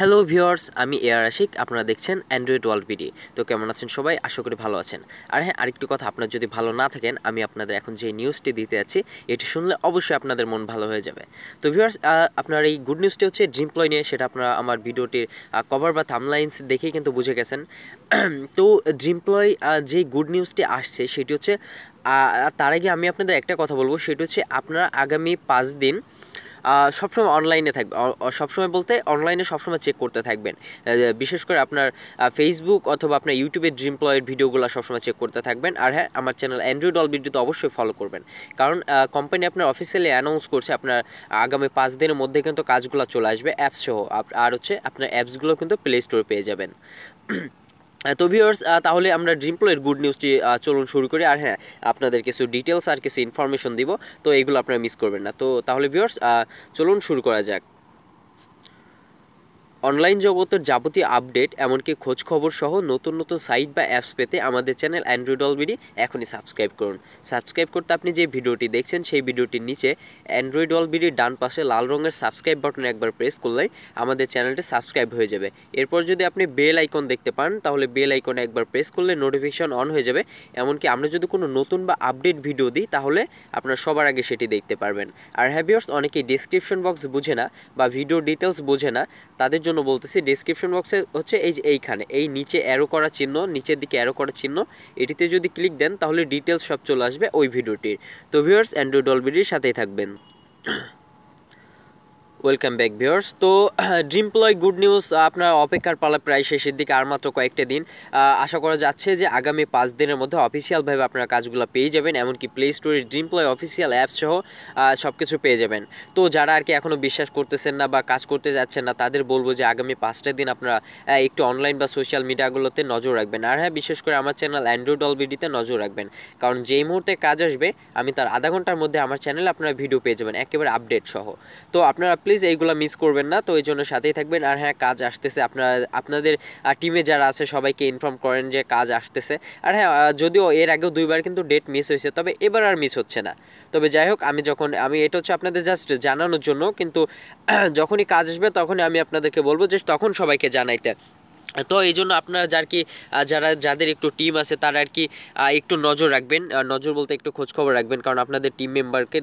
hello viewers আমি এয়ার আশিক আপনারা দেখছেন অ্যান্ড্রয়েড ওয়ার্ল্ড বিডি তো কেমন আছেন সবাই আশা করি ভালো আছেন আর হ্যাঁ আরেকটি কথা আপনার যদি ভালো না থাকেন আমি আপনাদের এখন যে নিউজটি দিতে যাচ্ছি এটি শুনলে অবশ্যই আপনাদের মন ভালো হয়ে যাবে তো ভিওর্স আপনার এই গুড নিউজটি হচ্ছে ড্রিমপ্লয় নিয়ে সেটা আপনারা আমার ভিডিওটির কভার বা থামলাইন্স দেখেই কিন্তু বুঝে গেছেন তো ড্রিমপ্লয় যে গুড নিউজটি আসছে সেটি হচ্ছে তার আগে আমি আপনাদের একটা কথা বলবো সেটি হচ্ছে আপনারা আগামী পাঁচ দিন সবসময় অনলাইনে থাকবে সবসময় বলতে অনলাইনে সবসময় চেক করতে থাকবেন বিশেষ করে আপনার ফেসবুক অথবা আপনার ইউটিউবের ড্রিমপ্লয়ের ভিডিওগুলো সবসময় চেক করতে থাকবেন আর হ্যাঁ আমার চ্যানেল অ্যান্ড্রয়েড বিদ্যুৎ অবশ্যই ফলো করবেন কারণ কোম্পানি আপনার অফিসিয়ালি অ্যানাউন্স করছে আপনার আগামী পাঁচ দিনের মধ্যে কিন্তু কাজগুলো চলে আসবে অ্যাপস সহ আর হচ্ছে আপনার অ্যাপসগুলো কিন্তু প্লে স্টোরে পেয়ে যাবেন তো ভিউয়ার্স তাহলে আমরা ড্রিমপ্লয়ের গুড নিউজটি চলুন শুরু করি আর হ্যাঁ আপনাদের কিছু ডিটেলস আর কিছু ইনফরমেশন দিব তো এগুলো আপনারা মিস করবেন না তো তাহলে ভিউয়ার্স চলুন শুরু করা যাক অনলাইন জগতের যাবতীয় আপডেট এমনকি খোঁজ খবর সহ নতুন নতুন সাইট বা অ্যাপস পেতে আমাদের চ্যানেল অ্যান্ড্রয়েড অলবিডি এখনই সাবস্ক্রাইব করুন সাবস্ক্রাইব করতে আপনি যে ভিডিওটি দেখছেন সেই ভিডিওটির নিচে অ্যান্ড্রয়েড অলবিডির ডান পাশে লাল রঙের সাবস্ক্রাইব বাটন একবার প্রেস করলে আমাদের চ্যানেলটি সাবস্ক্রাইব হয়ে যাবে এরপর যদি আপনি বেল আইকন দেখতে পান তাহলে বেল আইকনে একবার প্রেস করলে নোটিফিকেশন অন হয়ে যাবে এমনকি আমরা যদি কোনো নতুন বা আপডেট ভিডিও দিই তাহলে আপনার সবার আগে সেটি দেখতে পারবেন আর হ্যাভিওর্স অনেকেই ডিসক্রিপশন বক্স বুঝে না বা ভিডিও ডিটেলস বোঝে না তাদের জন্য জন্য বলতেছি ডিসক্রিপশন বক্সে হচ্ছে এই যে এইখানে এই নিচে অ্যারো করা চিহ্ন নিচের দিকে অ্যারো করা চিহ্ন এটিতে যদি ক্লিক দেন তাহলে ডিটেলস সব চলে আসবে ওই ভিডিওটির তো ভিউয়ার্স অ্যান্ড্রয়েড ডলবিডির সাথেই থাকবেন ওয়েলকাম ব্যাক ভিওর্স তো ড্রিমপ্লয় গুড নিউজ আপনার অপেক্ষার পালা প্রায় শেষের দিকে আর মাত্র কয়েকটা দিন আশা করা যাচ্ছে যে আগামী পাঁচ দিনের মধ্যে অফিসিয়ালভাবে আপনারা কাজগুলো পেয়ে যাবেন এমনকি প্লে স্টোরে ড্রিমপ্লয় অফিসিয়াল অ্যাপ সহ সব কিছু পেয়ে যাবেন তো যারা আর কি এখনও বিশ্বাস করতেছেন না বা কাজ করতে যাচ্ছেন না তাদের বলবো যে আগামী পাঁচটা দিন আপনারা একটু অনলাইন বা সোশ্যাল মিডিয়াগুলোতে নজর রাখবেন আর হ্যাঁ বিশেষ করে আমার চ্যানেল অ্যান্ড্রয়েড অলবিডিতে নজর রাখবেন কারণ যেই মুহূর্তে কাজ আসবে আমি তার আধা ঘন্টার মধ্যে আমার চ্যানেলে আপনারা ভিডিও পেয়ে যাবেন একেবারে আপডেট সহ তো আপনারা প্লিজ প্লিজ এইগুলো মিস করবেন না তো এই জন্য সাথেই থাকবেন আর হ্যাঁ কাজ আসতেছে আপনারা আপনাদের টিমে যারা আছে সবাইকে ইনফর্ম করেন যে কাজ আসতেছে আর হ্যাঁ যদিও এর আগেও দুইবার কিন্তু ডেট মিস হয়েছে তবে এবার আর মিস হচ্ছে না তবে যাই হোক আমি যখন আমি এটা হচ্ছে আপনাদের জাস্ট জানানোর জন্য কিন্তু যখনই কাজ আসবে তখনই আমি আপনাদেরকে বলবো যে তখন সবাইকে জানাইতে তো এই জন্য আপনারা যার কি যারা যাদের একটু টিম আছে তারা আর কি একটু নজর রাখবেন নজর বলতে একটু খোঁজখবর রাখবেন কারণ আপনাদের টিম মেম্বারকে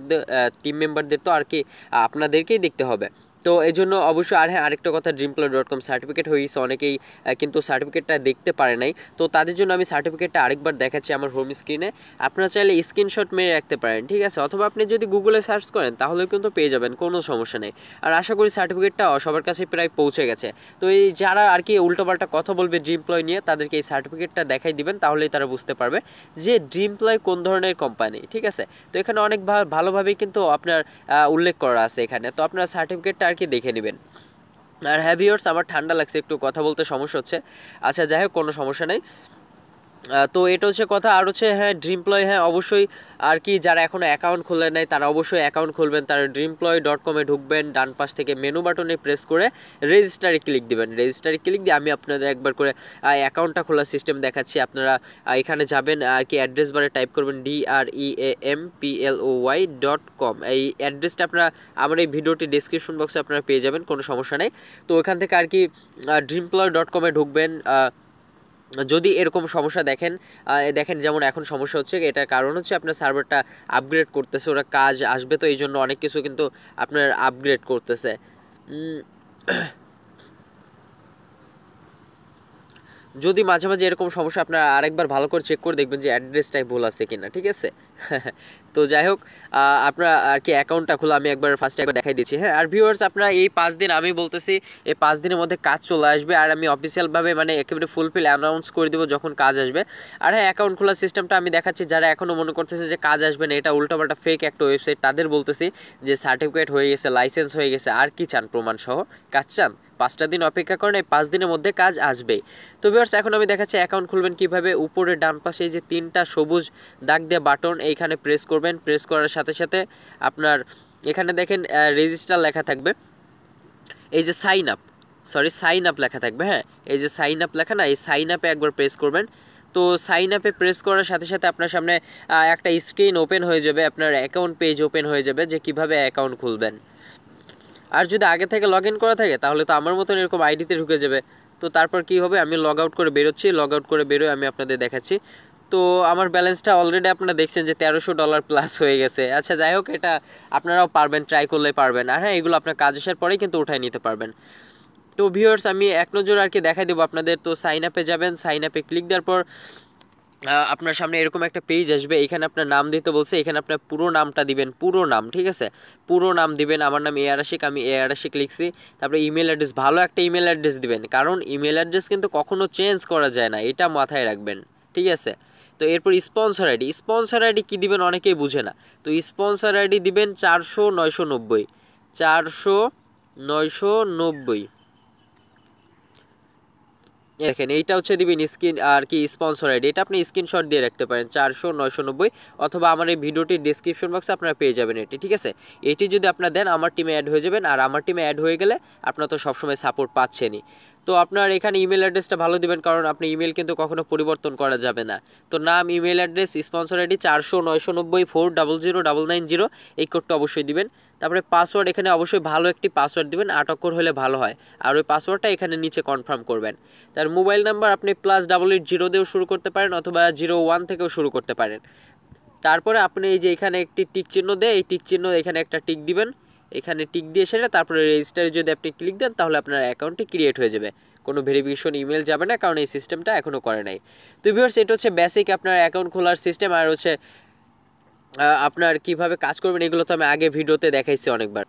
টিম মেম্বারদের তো আর কি আপনাদেরকেই দেখতে হবে তো এই জন্য অবশ্যই আর হ্যাঁ আরেকটা কথা Dreamploy dot com certificate হয়ে গেছে অনেকেই কিন্তু সার্টিফিকেটটা দেখতে পারে নাই তো তাদের জন্য আমি সার্টিফিকেটটা আরেকবার দেখাচ্ছি আমার হোম স্ক্রিনে আপনারা চাইলে স্ক্রিনশট মেরে রাখতে পারেন ঠিক আছে অথবা আপনি যদি গুগলে সার্চ করেন তাহলেও কিন্তু পেয়ে যাবেন কোনো সমস্যা নেই আর আশা করি সার্টিফিকেটটা সবার কাছে প্রায় পৌঁছে গেছে তো এই যারা আর কি উল্টোপাল্টা কথা বলবে ড্রিমপ্লয় নিয়ে তাদেরকে এই সার্টিফিকেটটা দেখাই দিবেন তাহলেই তারা বুঝতে পারবে যে ড্রিমপ্লয় কোন ধরনের কোম্পানি ঠিক আছে তো এখানে অনেক ভালোভাবেই কিন্তু আপনার উল্লেখ করা আছে এখানে তো আপনার সার্টিফিকেটটা আর কি দেখে নেবেন আর হ্যাভিওর্স আমার ঠান্ডা লাগছে একটু কথা বলতে সমস্যা হচ্ছে আচ্ছা যাই হোক কোনো সমস্যা নেই তো এটা হচ্ছে কথা আর হচ্ছে হ্যাঁ ড্রিমপ্লয় হ্যাঁ অবশ্যই আর কি যারা এখনও অ্যাকাউন্ট খুলে নেয় তারা অবশ্যই অ্যাকাউন্ট খুলবেন তারা ড্রিমপ্লয় ডট কমে ঢুকবেন ডান পাশ থেকে মেনু বাটনে প্রেস করে রেজিস্টারে ক্লিক দিবেন রেজিস্টারে ক্লিক দিয়ে আমি আপনাদের একবার করে অ্যাকাউন্টটা খোলার সিস্টেম দেখাচ্ছি আপনারা এখানে যাবেন আর কি অ্যাড্রেস বারে টাইপ করবেন D R E A M P L O Y dot com এই অ্যাড্রেসটা আপনারা আমার এই ভিডিওটি ডিসক্রিপশন বক্সে আপনারা পেয়ে যাবেন কোনো সমস্যা নেই তো ওখান থেকে আর কি ড্রিমপ্লয় ডট কমে ঢুকবেন যদি এরকম সমস্যা দেখেন দেখেন যেমন এখন সমস্যা হচ্ছে এটার কারণ হচ্ছে আপনার সার্ভারটা আপগ্রেড করতেছে ওরা কাজ আসবে তো এই জন্য অনেক কিছু কিন্তু আপনার আপগ্রেড করতেছে যদি মাঝে মাঝে এরকম সমস্যা আপনারা আরেকবার ভালো করে চেক করে দেখবেন যে অ্যাড্রেসটাই ভুল আছে কিনা ঠিক আছে তো যাই হোক আপনার আর কি অ্যাকাউন্টটা খোলা আমি একবার ফার্স্টে একবার দেখাই দিচ্ছি হ্যাঁ আর ভিউয়ার্স আপনারা এই পাঁচ দিন আমি বলতেছি এই পাঁচ দিনের মধ্যে কাজ চলে আসবে আর আমি অফিসিয়ালভাবে মানে একেবারে ফুলফিল অ্যানাউন্স করে দেবো যখন কাজ আসবে আর হ্যাঁ অ্যাকাউন্ট খোলার সিস্টেমটা আমি দেখাচ্ছি যারা এখনও মনে করতেছে যে কাজ আসবে না এটা উল্টোপাল্টা ফেক একটা ওয়েবসাইট তাদের বলতেছি যে সার্টিফিকেট হয়ে গেছে লাইসেন্স হয়ে গেছে আর কি চান প্রমাণ সহ কাজ চান পাঁচটা দিন অপেক্ষা করেন এই পাঁচ দিনের মধ্যে কাজ আসবে তো ভিউয়ার্স এখন আমি দেখাচ্ছি অ্যাকাউন্ট খুলবেন কিভাবে উপরে ডান পাশে যে তিনটা সবুজ দাগ দেওয়া বাটন এইখানে প্রেস করবেন করবেন প্রেস করার সাথে সাথে আপনার এখানে দেখেন রেজিস্টার লেখা থাকবে এই যে sign up sorry sign up লেখা থাকবে হ্যাঁ এই যে সাইন আপ লেখা না এই সাইন আপে একবার প্রেস করবেন তো সাইন আপে প্রেস করার সাথে সাথে আপনার সামনে একটা স্ক্রিন ওপেন হয়ে যাবে আপনার অ্যাকাউন্ট পেজ ওপেন হয়ে যাবে যে কিভাবে অ্যাকাউন্ট খুলবেন আর যদি আগে থেকে লগ ইন করা থাকে তাহলে তো আমার মতন এরকম আইডিতে ঢুকে যাবে তো তারপর কি হবে আমি লগ আউট করে বেরোচ্ছি লগ আউট করে বেরোয় আমি আপনাদের দেখাচ্ছি তো আমার ব্যালেন্সটা অলরেডি আপনারা দেখছেন যে তেরোশো ডলার প্লাস হয়ে গেছে আচ্ছা যাই হোক এটা আপনারাও পারবেন ট্রাই করলে পারবেন আর হ্যাঁ এগুলো আপনার কাজ আসার পরেই কিন্তু উঠায় নিতে পারবেন তো ভিউয়ার্স আমি এক নজর আর কি দেখাই দেবো আপনাদের তো সাইন আপে যাবেন সাইন আপে ক্লিক দেওয়ার পর আপনার সামনে এরকম একটা পেজ আসবে এখানে আপনার নাম দিতে বলছে এখানে আপনার পুরো নামটা দিবেন পুরো নাম ঠিক আছে পুরো নাম দিবেন আমার নাম এ আর আশিক আমি এ আর আশিক লিখছি তারপরে ইমেল অ্যাড্রেস ভালো একটা ইমেল অ্যাড্রেস দিবেন কারণ ইমেল অ্যাড্রেস কিন্তু কখনো চেঞ্জ করা যায় না এটা মাথায় রাখবেন ঠিক আছে তো এরপর স্পন্সর আইডি স্পন্সর আইডি কী দিবেন অনেকেই বুঝে না তো স্পন্সর আইডি দিবেন চারশো নয়শো নব্বই চারশো নয়শো নব্বই দেখেন এইটা হচ্ছে দিবেন স্ক্রিন আর কি স্পন্সর আইডি এটা আপনি স্ক্রিনশট দিয়ে রাখতে পারেন চারশো নয়শো নব্বই অথবা আমার এই ভিডিওটির ডিসক্রিপশন বক্সে আপনারা পেয়ে যাবেন এটি ঠিক আছে এটি যদি আপনারা দেন আমার টিমে অ্যাড হয়ে যাবেন আর আমার টিমে অ্যাড হয়ে গেলে আপনারা তো সবসময় সাপোর্ট পাচ্ছেনই তো আপনার এখানে ইমেল অ্যাড্রেসটা ভালো দিবেন কারণ আপনি ইমেল কিন্তু কখনো পরিবর্তন করা যাবে না তো নাম ইমেল অ্যাড্রেস স্পন্সর আইডি চারশো নয়শো নব্বই four double zero double nine zero এই কোডটা অবশ্যই দিবেন তারপরে পাসওয়ার্ড এখানে অবশ্যই ভালো একটি পাসওয়ার্ড দিবেন আট অক্ষর হলে ভালো হয় আর ওই পাসওয়ার্ডটা এখানে নিচে কনফার্ম করবেন তার মোবাইল নাম্বার আপনি প্লাস ডাবল এইট জিরো দিয়েও শুরু করতে পারেন অথবা জিরো ওয়ান থেকেও শুরু করতে পারেন তারপরে আপনি এই যে এখানে একটি টিক চিহ্ন দেয় এই টিক চিহ্ন এখানে একটা টিক দিবেন এখানে টিক দিয়ে সেটা তারপরে রেজিস্টারে যদি আপনি ক্লিক দেন তাহলে আপনার অ্যাকাউন্টটি ক্রিয়েট হয়ে যাবে কোনো ভেরিফিকেশন ইমেল যাবে না কারণ এই সিস্টেমটা এখনও করে নাই তো ভিউয়ার্স এটা হচ্ছে বেসিক আপনার অ্যাকাউন্ট খোলার সিস্টেম আর হচ্ছে আপনার কিভাবে কাজ করবেন এগুলো তো আমি আগে ভিডিওতে দেখাইছি অনেকবার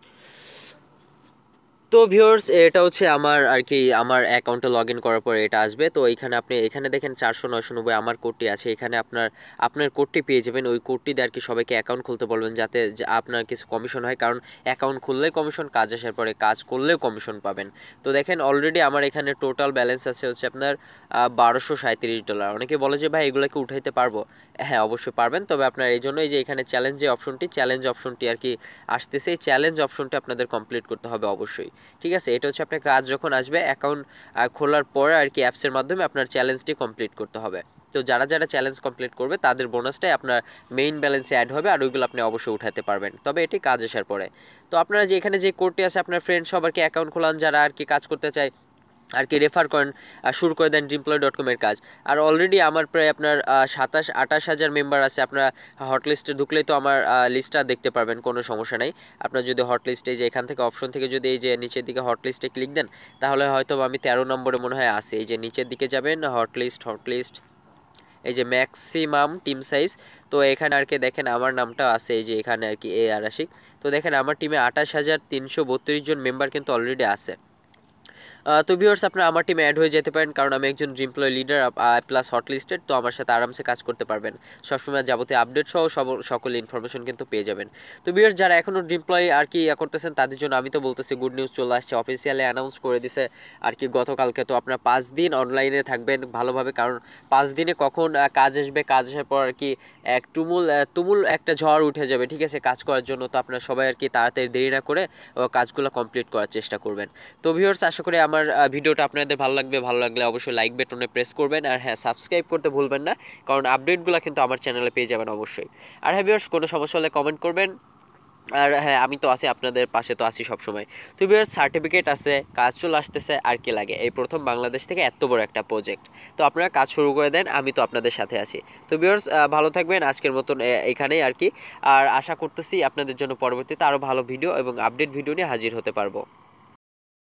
তো ভিউর্স এটা হচ্ছে আমার আর কি আমার অ্যাকাউন্টে লগ ইন করার পরে এটা আসবে তো এইখানে আপনি এখানে দেখেন চারশো নয়শো নব্বই আমার কোডটি আছে এখানে আপনার আপনার কোডটি পেয়ে যাবেন ওই কোডটি দিয়ে আর কি সবাইকে অ্যাকাউন্ট খুলতে বলবেন যাতে আপনার কিছু কমিশন হয় কারণ অ্যাকাউন্ট খুললেই কমিশন কাজ আসার পরে কাজ করলেও কমিশন পাবেন তো দেখেন অলরেডি আমার এখানে টোটাল ব্যালেন্স আছে হচ্ছে আপনার বারোশো সাঁত্রিশ ডলার অনেকে বলে যে ভাই এগুলোকে উঠাইতে পারবো হ্যাঁ অবশ্যই পারবেন তবে আপনার এই জন্যই যে এখানে চ্যালেঞ্জ যে অপশনটি চ্যালেঞ্জ অপশনটি আর কি আসতেছে এই চ্যালেঞ্জ অপশনটি আপনাদের কমপ্লিট করতে হবে অবশ্যই ঠিক আছে এটা হচ্ছে আপনাকে আজ যখন আসবে অ্যাকাউন্ট খোলার পরে আর কি অ্যাপসের মাধ্যমে আপনার চ্যালেঞ্জটি কমপ্লিট করতে হবে তো যারা যারা চ্যালেঞ্জ কমপ্লিট করবে তাদের বোনাসটাই আপনার মেইন ব্যালেন্সে অ্যাড হবে আর ওইগুলো আপনি অবশ্যই উঠাতে পারবেন তবে এটি কাজ আসার পরে তো আপনারা যে এখানে যে কোর্টটি আছে আপনার ফ্রেন্ড সবারকে অ্যাকাউন্ট খোলান যারা আর কি কাজ করতে চায় আর কি রেফার করেন শুরু করে দেন ডিমপ্লয় ডট কমের কাজ আর অলরেডি আমার প্রায় আপনার সাতাশ আঠাশ হাজার মেম্বার আছে আপনারা হটলিস্টে ঢুকলে তো আমার লিস্টটা দেখতে পারবেন কোনো সমস্যা নেই আপনার যদি হটলিস্টে যে এখান থেকে অপশন থেকে যদি এই যে নিচের দিকে হটলিস্টে ক্লিক দেন তাহলে হয়তো আমি তেরো নম্বরে মনে হয় আসি এই যে নিচের দিকে যাবেন হটলিস্ট হটলিস্ট এই যে ম্যাক্সিমাম টিম সাইজ তো এখানে আর কি দেখেন আমার নামটা আছে এই যে এখানে আর কি এ আর আশিক তো দেখেন আমার টিমে আঠাশ হাজার তিনশো বত্রিশ জন মেম্বার কিন্তু অলরেডি আছে তো ভিউয়ার্স আপনারা আমার টিমে অ্যাড হয়ে যেতে পারেন কারণ আমি একজন এমপ্লয় লিডার প্লাস হটলিস্টেড তো আমার সাথে আরামসে কাজ করতে পারবেন সবসময় যাবতীয় আপডেট সহ সব সকল ইনফরমেশন কিন্তু পেয়ে যাবেন তো ভিউয়ার্স যারা এখনও ডিমপ্লয় আর কি ইয়া করতেছেন তাদের জন্য আমি তো বলতেছি গুড নিউজ চলে আসছে অফিসিয়ালি অ্যানাউন্স করে দিছে আর কি গতকালকে তো আপনার পাঁচ দিন অনলাইনে থাকবেন ভালোভাবে কারণ পাঁচ দিনে কখন কাজ আসবে কাজ আসার পর আর কি এক তুমুল তুমুল একটা ঝড় উঠে যাবে ঠিক আছে কাজ করার জন্য তো আপনারা সবাই আর কি তাড়াতাড়ি দেরি না করে কাজগুলো কমপ্লিট করার চেষ্টা করবেন তো ভিউয়ার্স আশা করি আমার আমার ভিডিওটা আপনাদের ভালো লাগবে ভালো লাগলে অবশ্যই লাইক বেটনে প্রেস করবেন আর হ্যাঁ সাবস্ক্রাইব করতে ভুলবেন না কারণ আপডেটগুলো কিন্তু আমার চ্যানেলে পেয়ে যাবেন অবশ্যই আর হ্যাঁ বিয়ার্স কোনো সমস্যা হলে কমেন্ট করবেন আর হ্যাঁ আমি তো আছি আপনাদের পাশে তো আছি সবসময় তো বিয়ার্স সার্টিফিকেট আছে কাজ চলে আসতেছে আর কি লাগে এই প্রথম বাংলাদেশ থেকে এত বড় একটা প্রজেক্ট তো আপনারা কাজ শুরু করে দেন আমি তো আপনাদের সাথে আছি তো বিয়ার্স ভালো থাকবেন আজকের মতন এখানেই আর কি আর আশা করতেছি আপনাদের জন্য পরবর্তীতে আরও ভালো ভিডিও এবং আপডেট ভিডিও নিয়ে হাজির হতে পারবো